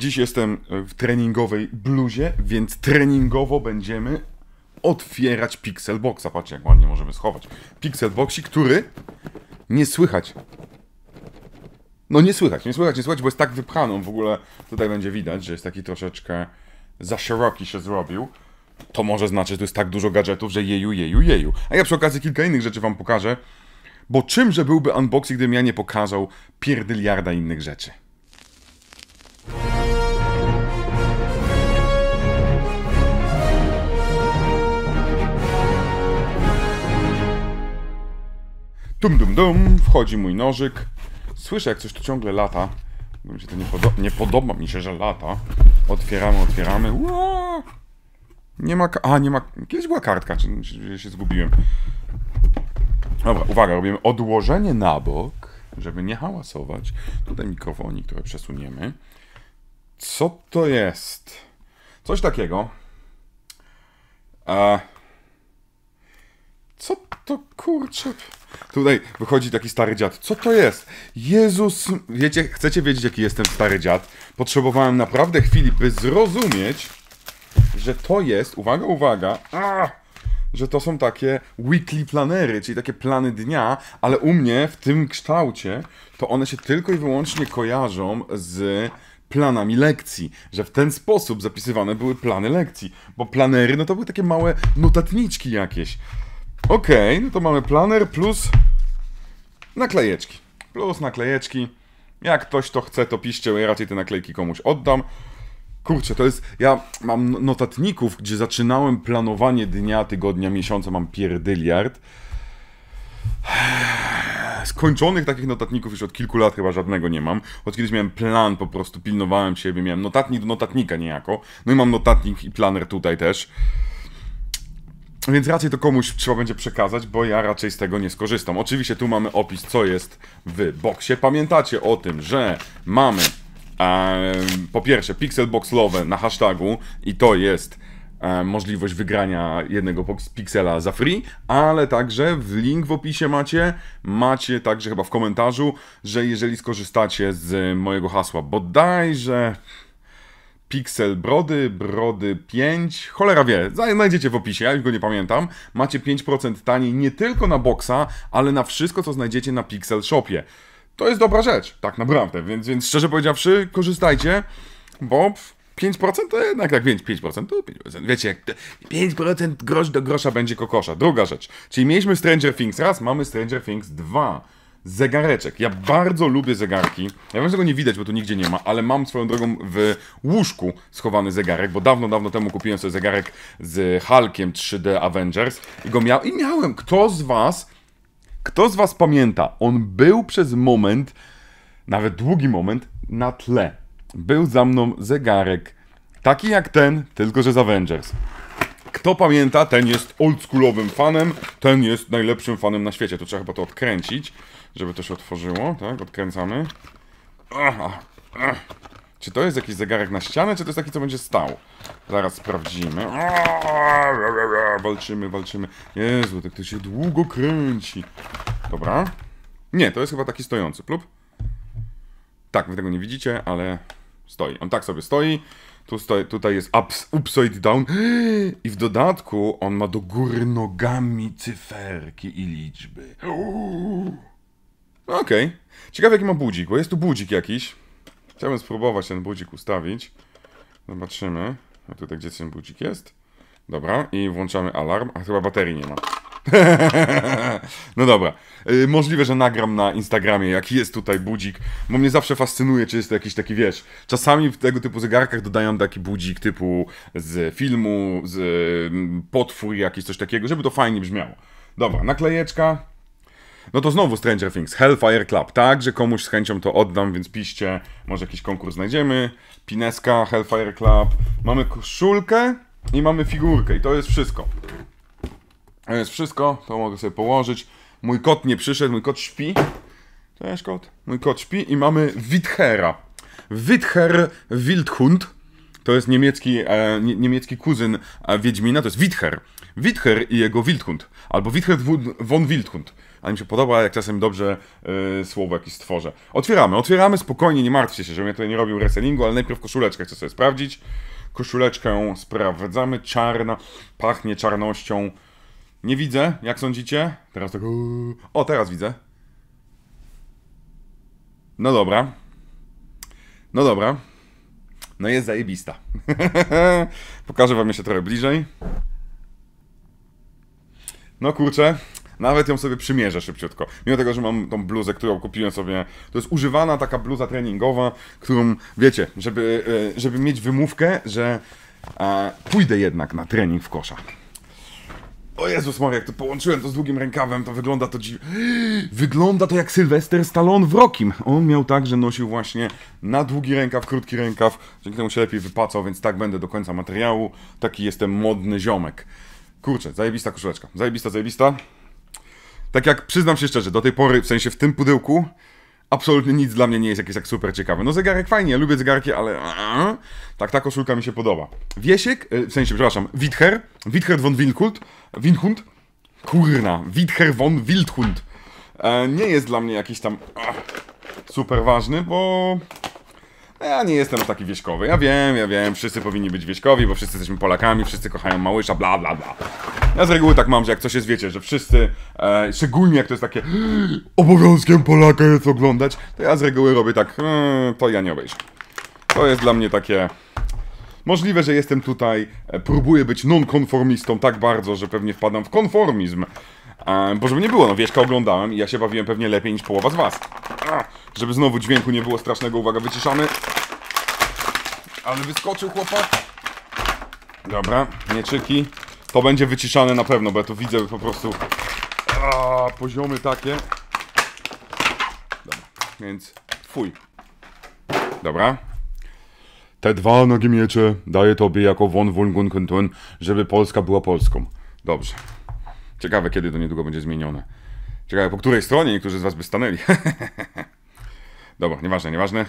Dziś jestem e, w treningowej bluzie, więc treningowo będziemy otwierać Pixelboxa. Patrzcie, jak ładnie możemy schować. Pixelboxi, który nie słychać. No nie słychać, nie słychać, nie słychać, bo jest tak wypchaną. w ogóle tutaj będzie widać, że jest taki troszeczkę za szeroki się zrobił. To może znaczyć, że tu jest tak dużo gadżetów, że jeju, jeju, jeju. A ja przy okazji kilka innych rzeczy wam pokażę. Bo czymże byłby unboxing, gdybym ja nie pokazał pierdyliarda innych rzeczy. Dum, dum, dum, wchodzi mój nożyk. Słyszę, jak coś tu ciągle lata. Bo mi się to nie, podo nie podoba, mi się, że lata. Otwieramy, otwieramy. Ua! Nie ma. A, nie ma. Kiedyś była kartka, czy, czy się zgubiłem. Dobra, uwaga, robimy odłożenie na bok, żeby nie hałasować. Tutaj mikrofonik, które przesuniemy. Co to jest? Coś takiego. A e, Co to kurczę. Tutaj wychodzi taki stary dziad. Co to jest? Jezus, wiecie, chcecie wiedzieć, jaki jestem stary dziad? Potrzebowałem naprawdę chwili, by zrozumieć, że to jest, uwaga, uwaga, a, że to są takie weekly planery, czyli takie plany dnia, ale u mnie w tym kształcie to one się tylko i wyłącznie kojarzą z planami lekcji, że w ten sposób zapisywane były plany lekcji, bo planery no to były takie małe notatniczki jakieś, Okej, okay, no to mamy planer plus naklejeczki. Plus naklejeczki. Jak ktoś to chce, to piszcie, ja raczej te naklejki komuś oddam. Kurczę, to jest. Ja mam notatników, gdzie zaczynałem planowanie dnia, tygodnia, miesiąca, mam pierdyliard. Skończonych takich notatników już od kilku lat chyba żadnego nie mam. Choć kiedyś miałem plan, po prostu pilnowałem siebie, miałem notatnik do notatnika niejako. No i mam notatnik i planer tutaj też. Więc raczej to komuś trzeba będzie przekazać, bo ja raczej z tego nie skorzystam. Oczywiście tu mamy opis, co jest w boxie. Pamiętacie o tym, że mamy e, po pierwsze pixelboxlowe na hashtagu i to jest e, możliwość wygrania jednego piksela za free, ale także w link w opisie macie, macie także chyba w komentarzu, że jeżeli skorzystacie z mojego hasła bodajże... Pixel Brody, Brody 5, cholera wie, znajdziecie w opisie, ja już go nie pamiętam. Macie 5% taniej nie tylko na boxa, ale na wszystko, co znajdziecie na Pixel Shopie. To jest dobra rzecz, tak naprawdę, więc, więc szczerze powiedziawszy, korzystajcie, bo 5% to jednak tak, 5%, 5% to 5%. Wiecie, 5% grosz do grosza będzie kokosza. Druga rzecz, czyli mieliśmy Stranger Things raz, mamy Stranger Things 2 zegareczek. Ja bardzo lubię zegarki. Ja wiem, że tego nie widać, bo tu nigdzie nie ma, ale mam swoją drogą w łóżku schowany zegarek, bo dawno, dawno temu kupiłem sobie zegarek z Hulkiem 3D Avengers i go miał, i miałem. Kto z was, kto z was pamięta? On był przez moment, nawet długi moment, na tle. Był za mną zegarek, taki jak ten, tylko że z Avengers. Kto pamięta, ten jest oldschoolowym fanem, ten jest najlepszym fanem na świecie. To trzeba chyba to odkręcić, żeby to się otworzyło, tak? Odkręcamy. Aha, Czy to jest jakiś zegarek na ścianę, czy to jest taki, co będzie stał? Zaraz sprawdzimy. Walczymy, walczymy. Jezu, tak to się długo kręci. Dobra. Nie, to jest chyba taki stojący, plub. Tak, wy tego nie widzicie, ale stoi. On tak sobie stoi Tutaj, tutaj jest ups, upside down. I w dodatku on ma do góry nogami cyferki i liczby. Okej. Okay. Ciekawe jaki ma budzik, bo jest tu budzik jakiś. Chciałbym spróbować ten budzik ustawić. Zobaczymy. A tutaj gdzie ten budzik jest? Dobra, i włączamy alarm. A chyba baterii nie ma. no dobra. Y, możliwe, że nagram na Instagramie, jaki jest tutaj budzik, bo mnie zawsze fascynuje, czy jest to jakiś taki, wiesz, czasami w tego typu zegarkach dodają taki budzik typu z filmu, z mm, potwór, jakieś coś takiego, żeby to fajnie brzmiało. Dobra, naklejeczka. No to znowu Stranger Things, Hellfire Club, tak, że komuś z chęcią to oddam, więc piszcie, może jakiś konkurs znajdziemy. Pineska, Hellfire Club, mamy koszulkę i mamy figurkę i to jest wszystko. To jest wszystko, to mogę sobie położyć. Mój kot nie przyszedł, mój kot śpi. To jest kot? Mój kot śpi i mamy Withera. Wither Wildhund. To jest niemiecki, e, niemiecki kuzyn e, Wiedźmina, to jest Wither. Wither i jego Wildhund. Albo Wither von Wildhund. A mi się podoba, jak czasem dobrze e, słowo jakieś stworzę. Otwieramy, otwieramy spokojnie, nie martwcie się, żebym ja tutaj nie robił wrestlingu, ale najpierw koszuleczkę chcę sobie sprawdzić. Koszuleczkę sprawdzamy, czarna, pachnie czarnością. Nie widzę, jak sądzicie? Teraz tak... O, teraz widzę. No dobra. No dobra. No jest zajebista. Pokażę wam jeszcze trochę bliżej. No kurczę, nawet ją sobie przymierzę szybciutko. Mimo tego, że mam tą bluzę, którą kupiłem sobie, to jest używana taka bluza treningowa, którą, wiecie, żeby, e, żeby mieć wymówkę, że a, e, pójdę jednak na trening w kosza. O Jezus Maria, jak to połączyłem to z długim rękawem, to wygląda to dziwnie. Wygląda to jak Sylwester Stallone w Rokim. On miał tak, że nosił właśnie na długi rękaw, krótki rękaw. Dzięki temu się lepiej wypacał, więc tak będę do końca materiału. Taki jestem modny ziomek. Kurczę, zajebista koszuleczka. Zajebista, zajebista. Tak jak przyznam się szczerze, do tej pory, w sensie w tym pudełku, absolutnie nic dla mnie nie jest jakieś tak super ciekawe. No zegarek fajnie, ja lubię zegarki, ale tak, ta koszulka mi się podoba. Wiesiek, e, w sensie, przepraszam, Witcher, Witcher von Wildhund, Windhund, kurna, Witcher von Wildhund, e, nie jest dla mnie jakiś tam super ważny, bo ja nie jestem taki wieśkowy. Ja wiem, ja wiem, wszyscy powinni być wieśkowi, bo wszyscy jesteśmy Polakami, wszyscy kochają Małysza, bla, bla, bla. Ja z reguły tak mam, że jak coś jest, wiecie, że wszyscy, e, szczególnie jak to jest takie obowiązkiem Polaka jest oglądać, to ja z reguły robię tak, hmm, to ja nie obejrzę. To jest dla mnie takie... Możliwe, że jestem tutaj, e, próbuję być nonkonformistą tak bardzo, że pewnie wpadam w konformizm. E, bo żeby nie było, no Wieszka oglądałem i ja się bawiłem pewnie lepiej niż połowa z was. żeby znowu dźwięku nie było strasznego, uwaga, wyciszamy. Ale wyskoczył chłopak. Dobra, mieczyki. To będzie wyciszane na pewno, bo ja to widzę po prostu. Aaaa, poziomy takie. Dobra, więc fuj. Dobra. Te dwa nogi miecze daję tobie jako von Wulgunkuntun, żeby Polska była Polską. Dobrze. Ciekawe, kiedy to niedługo będzie zmienione. Ciekawe, po której stronie niektórzy z was by stanęli. Dobra, nieważne, nieważne.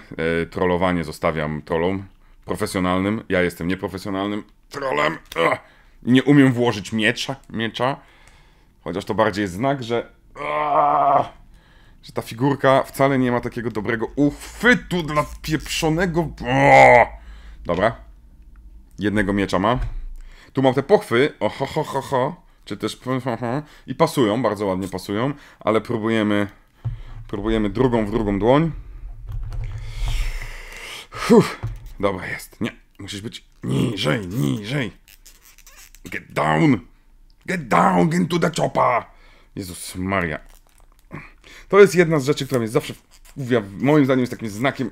E, trollowanie zostawiam trollom profesjonalnym. Ja jestem nieprofesjonalnym trollem. Ugh nie umiem włożyć miecza, miecza. Chociaż to bardziej jest znak, że... Że ta figurka wcale nie ma takiego dobrego uchwytu dla pieprzonego... Dobra. Jednego miecza ma. Tu mam te pochwy, oho, ho, ho, ho, czy też i pasują, bardzo ładnie pasują, ale próbujemy, próbujemy drugą w drugą dłoń. Uff, dobra jest, nie, musisz być niżej, niżej. Get down! Get down into the chopa! Jezus Maria. To jest jedna z rzeczy, która mnie zawsze wmawia, moim zdaniem jest takim znakiem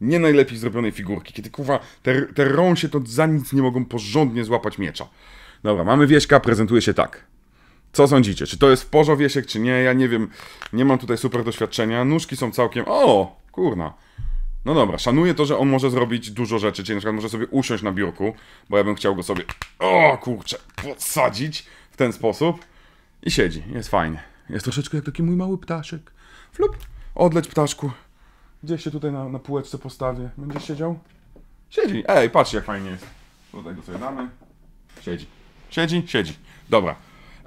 nie najlepiej zrobionej figurki. Kiedy kuwa, te, te rąsie to za nic nie mogą porządnie złapać miecza. Dobra, mamy Wieśka, prezentuje się tak. Co sądzicie? Czy to jest w porze Wiesiek, czy nie? Ja nie wiem, nie mam tutaj super doświadczenia. Nóżki są całkiem... O! Kurna. No dobra, szanuję to, że on może zrobić dużo rzeczy, czyli na przykład może sobie usiąść na biurku, bo ja bym chciał go sobie, o kurczę, podsadzić w ten sposób i siedzi, jest fajnie. Jest troszeczkę jak taki mój mały ptaszek. Flup, odleć ptaszku. Gdzieś się tutaj na, na półeczce postawię. Będziesz siedział? Siedzi. Ej, patrz jak fajnie jest. Tutaj go sobie damy. Siedzi. Siedzi, siedzi. Dobra,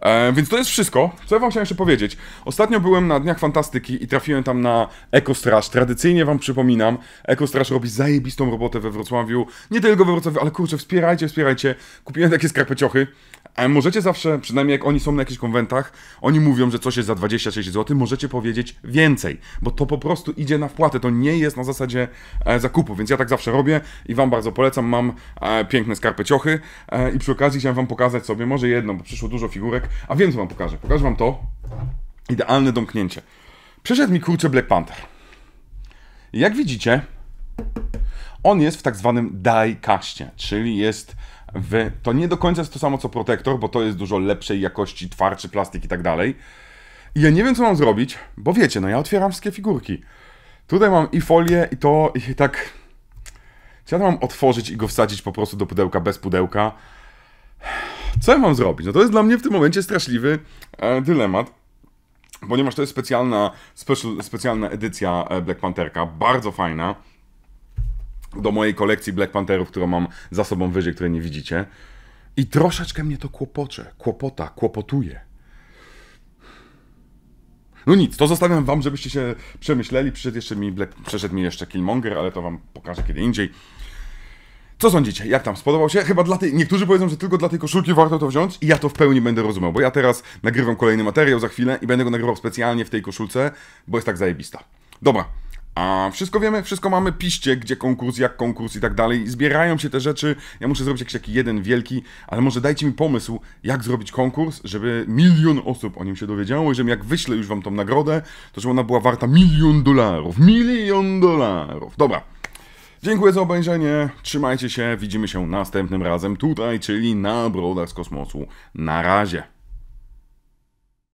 E, więc to jest wszystko. Co ja wam chciałem jeszcze powiedzieć? Ostatnio byłem na Dniach Fantastyki i trafiłem tam na Ekostraż. Tradycyjnie wam przypominam, Ekostraż robi zajebistą robotę we Wrocławiu. Nie tylko we Wrocławiu, ale kurczę, wspierajcie, wspierajcie. Kupiłem takie skarpeciochy. E, możecie zawsze, przynajmniej jak oni są na jakichś konwentach, oni mówią, że coś jest za 26 zł, możecie powiedzieć więcej, bo to po prostu idzie na wpłatę, to nie jest na zasadzie e, zakupu, więc ja tak zawsze robię i wam bardzo polecam, mam e, piękne skarpeciochy i przy okazji chciałem wam pokazać sobie może jedną, bo przyszło dużo figurek, a wiem, co wam pokażę. Pokażę wam to. Idealne domknięcie. Przyszedł mi kurczę Black Panther. Jak widzicie, on jest w tak zwanym die-castie, czyli jest w... To nie do końca jest to samo co protektor, bo to jest dużo lepszej jakości, twardszy plastik i tak dalej. I ja nie wiem, co mam zrobić, bo wiecie, no ja otwieram wszystkie figurki. Tutaj mam i folię, i to, i tak... Chciałem mam otworzyć i go wsadzić po prostu do pudełka bez pudełka? co ja mam zrobić? No to jest dla mnie w tym momencie straszliwy e, dylemat ponieważ to jest specjalna, special, specjalna edycja e, Black Pantherka, bardzo fajna. Do mojej kolekcji Black Pantherów, którą mam za sobą wyżej, której nie widzicie. I troszeczkę mnie to kłopocze, kłopota, kłopotuje. No nic, to zostawiam wam, żebyście się przemyśleli. Przyszedł, jeszcze mi Black, przeszedł mi jeszcze Killmonger, ale to wam pokażę kiedy indziej. Co sądzicie? Jak tam? Spodobał się? Chyba dla tej... Niektórzy powiedzą, że tylko dla tej koszulki warto to wziąć i ja to w pełni będę rozumiał, bo ja teraz nagrywam kolejny materiał za chwilę i będę go nagrywał specjalnie w tej koszulce, bo jest tak zajebista. Dobra, a wszystko wiemy, wszystko mamy, piście, gdzie konkurs, jak konkurs i tak dalej. Zbierają się te rzeczy. Ja muszę zrobić jakiś taki jeden wielki, ale może dajcie mi pomysł, jak zrobić konkurs, żeby milion osób o nim się dowiedziało i żebym jak wyślę już wam tą nagrodę, to żeby ona była warta milion dolarów. Milion dolarów. Dobra. Dziękuję za obejrzenie, trzymajcie się, widzimy się następnym razem tutaj, czyli na Brodach z Kosmosu. Na razie.